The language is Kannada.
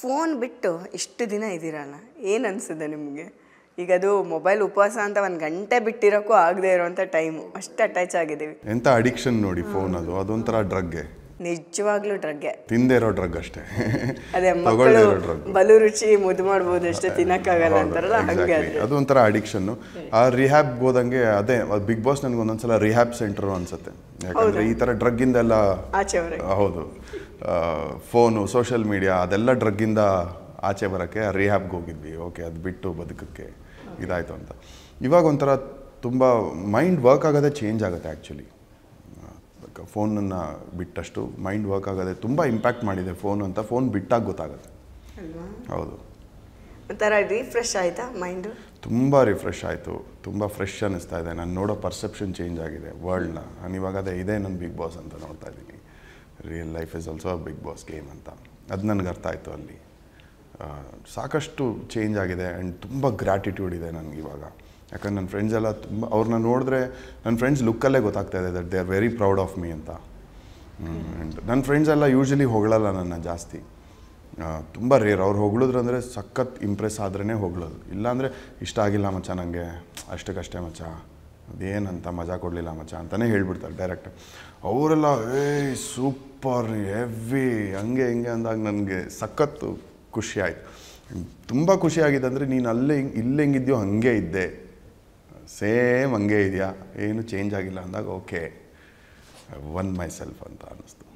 ಫೋನ್ ಬಿಟ್ಟು ಇಷ್ಟು ದಿನ ಇದ್ದೀರಲ್ಲ ಏನು ಅನಿಸಿದೆ ನಿಮಗೆ ಈಗ ಅದು ಮೊಬೈಲ್ ಉಪವಾಸ ಅಂತ ಒಂದು ಗಂಟೆ ಬಿಟ್ಟಿರೋಕ್ಕೂ ಆಗದೆ ಇರೋವಂಥ ಟೈಮು ಅಷ್ಟು ಅಟ್ಯಾಚ್ ಆಗಿದ್ದೀವಿ ಎಂಥ ಅಡಿಕ್ಷನ್ ನೋಡಿ ಫೋನ್ ಅದು ಅದೊಂಥರ ಡ್ರಗ್ಗೆ ನಿಜವಾಗ್ಲೂ ಡ್ರಗ್ಗೆ ತಿಂದೇ ಇರೋ ಡ್ರಗ್ ಅಷ್ಟೇ ಅದೇ ಮಕ್ಕಳು ಬಲು ರುಚಿ ಮುದ್ದು ಮಾಡ್ಬೋದು ಅಷ್ಟೇ ತಿನ್ನಕ್ಕಾಗಲ್ಲ ಅಂತಾರಲ್ಲ ಅದು ಒಂಥರ ಅಡಿಕ್ಷನ್ ಆ ರಿಹ್ಯಾಬ್ ಹೋದಂಗೆ ಅದೇ ಬಿಗ್ ಬಾಸ್ ನನಗೆ ಒಂದೊಂದ್ಸಲ ರಿಹ್ಯಾಬ್ ಸೆಂಟರ್ ಅನ್ಸುತ್ತೆ ಯಾಕಂದ್ರೆ ಈ ತರ ಡ್ರಗ್ ಹೌದು ಫೋನು ಸೋಷಿಯಲ್ ಮೀಡಿಯಾ ಅದೆಲ್ಲ ಡ್ರಗ್ ಇಂದ ಆಚೆ ಬರೋಕ್ಕೆ ರಿಹ್ಯಾಬ್ಗೆ ಹೋಗಿದ್ವಿ ಓಕೆ ಅದು ಬಿಟ್ಟು ಬದುಕಕ್ಕೆ ಇದಾಯಿತು ಅಂತ ಇವಾಗ ಒಂಥರ ತುಂಬ ಮೈಂಡ್ ವರ್ಕ್ ಆಗೋದೇ ಚೇಂಜ್ ಆಗುತ್ತೆ ಆ್ಯಕ್ಚುಲಿ ಫೋನನ್ನು ಬಿಟ್ಟಷ್ಟು ಮೈಂಡ್ ವರ್ಕ್ ಆಗೋದೆ ತುಂಬ ಇಂಪ್ಯಾಕ್ಟ್ ಮಾಡಿದೆ ಫೋನ್ ಅಂತ ಫೋನ್ ಬಿಟ್ಟಾಗ ಗೊತ್ತಾಗುತ್ತೆ ಹೌದು ಒಂಥರ ರಿಫ್ರೆಶ್ ಆಯಿತಾ ಮೈಂಡು ತುಂಬ ರಿಫ್ರೆಶ್ ಆಯಿತು ತುಂಬ ಫ್ರೆಶ್ ಅನ್ನಿಸ್ತಾ ಇದೆ ನಾನು ನೋಡೋ ಪರ್ಸೆಪ್ಷನ್ ಚೇಂಜ್ ಆಗಿದೆ ವರ್ಲ್ಡ್ನ ನಾನು ಇವಾಗ ಅದೇ ಇದೇ ನನ್ನ ಬಿಗ್ ಬಾಸ್ ಅಂತ ನೋಡ್ತಾ ಇದ್ದೀನಿ real life is also Bigg Boss game ಅಂತ ಅದು ನನಗೆ ಅರ್ಥ ಆಯಿತು ಅಲ್ಲಿ ಸಾಕಷ್ಟು ಚೇಂಜ್ ಆಗಿದೆ ಆ್ಯಂಡ್ ತುಂಬ ಗ್ರ್ಯಾಟಿಟ್ಯೂಡ್ ಇದೆ ನನಗಿವಾಗ ಯಾಕಂದ್ರೆ ನನ್ನ ಫ್ರೆಂಡ್ಸ್ ಎಲ್ಲ ತುಂಬ ಅವ್ರನ್ನ ನೋಡಿದ್ರೆ ನನ್ನ ಫ್ರೆಂಡ್ಸ್ ಲುಕ್ಕಲ್ಲೇ ಗೊತ್ತಾಗ್ತಾ ಇದೆ that they are very proud of me ಅಂತ ಆ್ಯಂಡ್ ನನ್ನ ಫ್ರೆಂಡ್ಸ್ ಎಲ್ಲ ಯೂಶ್ವಲಿ ಹೊಗಳಲ್ಲ ನನ್ನ ಜಾಸ್ತಿ ತುಂಬ ರೇರ್ ಅವ್ರು ಹೊಗಳಿದ್ರು ಅಂದರೆ ಸಖತ್ ಇಂಪ್ರೆಸ್ ಆದ್ರೇ ಹೊಗಳೋದು ಇಲ್ಲಾಂದರೆ ಇಷ್ಟ ಆಗಿಲ್ಲ ಮಚ್ಚ ನನಗೆ ಅಷ್ಟಕ್ಕಷ್ಟೇ ಮಚ್ಚ ಅದೇನಂತ ಮಜಾ ಕೊಡಲಿಲ್ಲ ಮಚ್ಚ ಅಂತಲೇ ಹೇಳ್ಬಿಡ್ತಾರೆ ಡೈರೆಕ್ಟ್ ಅವರೆಲ್ಲ ಏಯ್ ಸೂಪರ್ ಹೆವಿ ಹಂಗೆ ಹಿಂಗೆ ಅಂದಾಗ ನನಗೆ ಸಖತ್ತು ಖುಷಿ ಆಯಿತು ತುಂಬ ಖುಷಿಯಾಗಿದೆ ಅಂದರೆ ನೀನು ಅಲ್ಲೇ ಇಲ್ಲೇ ಹೆಂಗಿದ್ಯೋ ಹಂಗೆ ಇದ್ದೆ ಸೇಮ್ ಹಂಗೆ ಇದೆಯಾ ಏನು ಚೇಂಜ್ ಆಗಿಲ್ಲ ಅಂದಾಗ ಓಕೆ ಒನ್ ಮೈ ಸೆಲ್ಫ್ ಅಂತ ಅನ್ನಿಸ್ತು